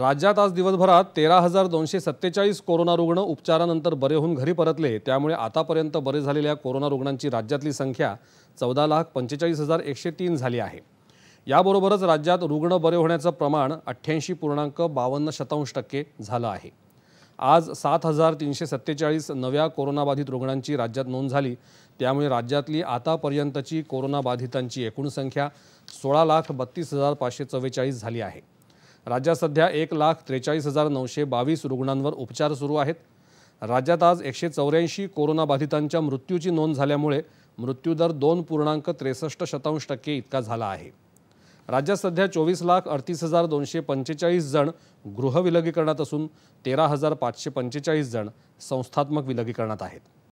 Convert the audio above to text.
राज्यात आज दिवसभरात तेरा हजार दोनशे सत्तेचाळीस कोरोना रुग्ण उपचारानंतर बरे होऊन घरी परतले त्यामुळे आतापर्यंत बरे झालेल्या कोरोना रुग्णांची राज्यातली संख्या चौदा लाख पंचेचाळीस हजार एकशे तीन झाली आहे याबरोबरच राज्यात रुग्ण बरे होण्याचं प्रमाण अठ्ठ्याऐंशी पूर्णांक बावन्न शतांश टक्के झालं आहे आज सात हजार तीनशे सत्तेचाळीस नव्या कोरोनाबाधित रुग्णांची राज्यात नोंद झाली त्यामुळे राज्यातली आतापर्यंतची कोरोनाबाधितांची एकूण संख्या सोळा लाख बत्तीस हजार पाचशे चव्वेचाळीस झाली आहे राज्यात सध्या एक लाख त्रेचाळीस हजार नऊशे बावीस रुग्णांवर उपचार सुरू आहेत राज्यात आज एकशे चौऱ्याऐंशी कोरोनाबाधितांच्या मृत्यूची नोंद झाल्यामुळे मृत्यूदर दोन पूर्णांक त्रेसष्ट शतांश टक्के इतका झाला आहे राज्यात सध्या चोवीस लाख अडतीस हजार दोनशे पंचेचाळीस जण गृहविलगीकरणात असून तेरा हजार पाचशे पंचेचाळीस जण संस्थात्मक विलगीकरणात आहेत